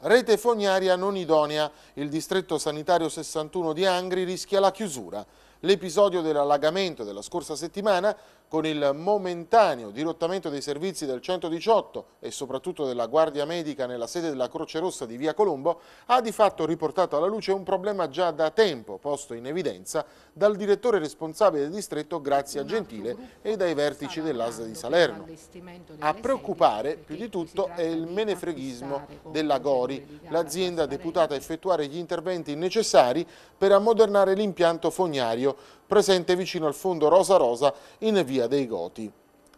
Rete fognaria non idonea. Il distretto sanitario 61 di Angri rischia la chiusura. L'episodio dell'allagamento della scorsa settimana con il momentaneo dirottamento dei servizi del 118 e soprattutto della Guardia Medica nella sede della Croce Rossa di Via Colombo, ha di fatto riportato alla luce un problema già da tempo posto in evidenza dal direttore responsabile del distretto Grazia Gentile e dai vertici dell'ASA di Salerno. A preoccupare più di tutto è il menefreghismo della Gori, l'azienda deputata a effettuare gli interventi necessari per ammodernare l'impianto fognario presente vicino al fondo Rosa Rosa in via dei Goti.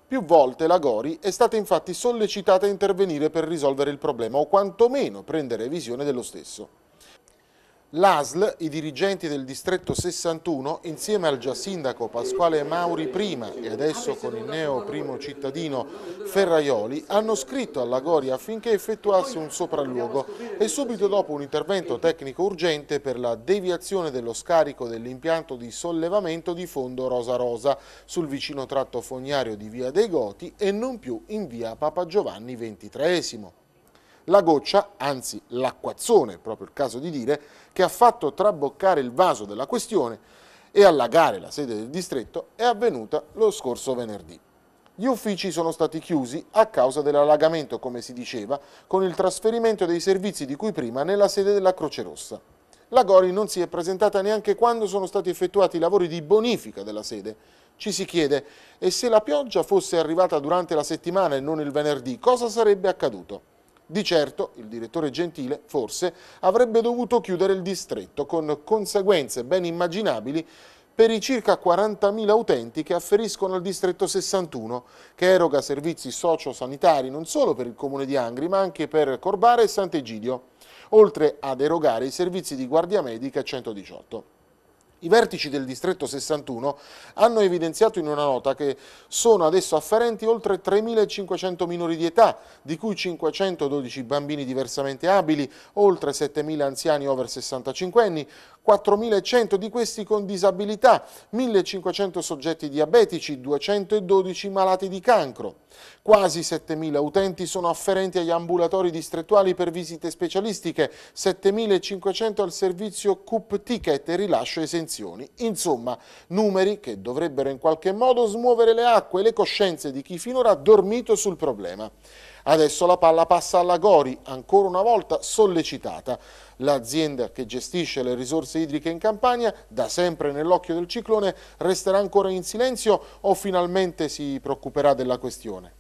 Più volte la Gori è stata infatti sollecitata a intervenire per risolvere il problema o quantomeno prendere visione dello stesso. L'ASL, i dirigenti del distretto 61, insieme al già sindaco Pasquale Mauri prima e adesso con il neo primo cittadino Ferraioli, hanno scritto alla Goria affinché effettuasse un sopralluogo e subito dopo un intervento tecnico urgente per la deviazione dello scarico dell'impianto di sollevamento di fondo Rosa Rosa sul vicino tratto fognario di Via dei Goti e non più in Via Papa Giovanni XXIII la goccia, anzi l'acquazzone, è proprio il caso di dire, che ha fatto traboccare il vaso della questione e allagare la sede del distretto è avvenuta lo scorso venerdì. Gli uffici sono stati chiusi a causa dell'allagamento, come si diceva, con il trasferimento dei servizi di cui prima nella sede della Croce Rossa. La Gori non si è presentata neanche quando sono stati effettuati i lavori di bonifica della sede. Ci si chiede, e se la pioggia fosse arrivata durante la settimana e non il venerdì, cosa sarebbe accaduto? Di certo il direttore Gentile, forse, avrebbe dovuto chiudere il distretto con conseguenze ben immaginabili per i circa 40.000 utenti che afferiscono al distretto 61, che eroga servizi socio-sanitari non solo per il comune di Angri, ma anche per Corbara e Sant'Egidio, oltre ad erogare i servizi di guardia medica 118. I vertici del distretto 61 hanno evidenziato in una nota che sono adesso afferenti oltre 3.500 minori di età, di cui 512 bambini diversamente abili, oltre 7.000 anziani over 65 anni, 4.100 di questi con disabilità, 1.500 soggetti diabetici, 212 malati di cancro. Quasi 7.000 utenti sono afferenti agli ambulatori distrettuali per visite specialistiche, 7.500 al servizio CUP Ticket e rilascio esenziale detenzioni, insomma numeri che dovrebbero in qualche modo smuovere le acque e le coscienze di chi finora ha dormito sul problema. Adesso la palla passa alla Gori, ancora una volta sollecitata. L'azienda che gestisce le risorse idriche in Campania, da sempre nell'occhio del ciclone, resterà ancora in silenzio o finalmente si preoccuperà della questione?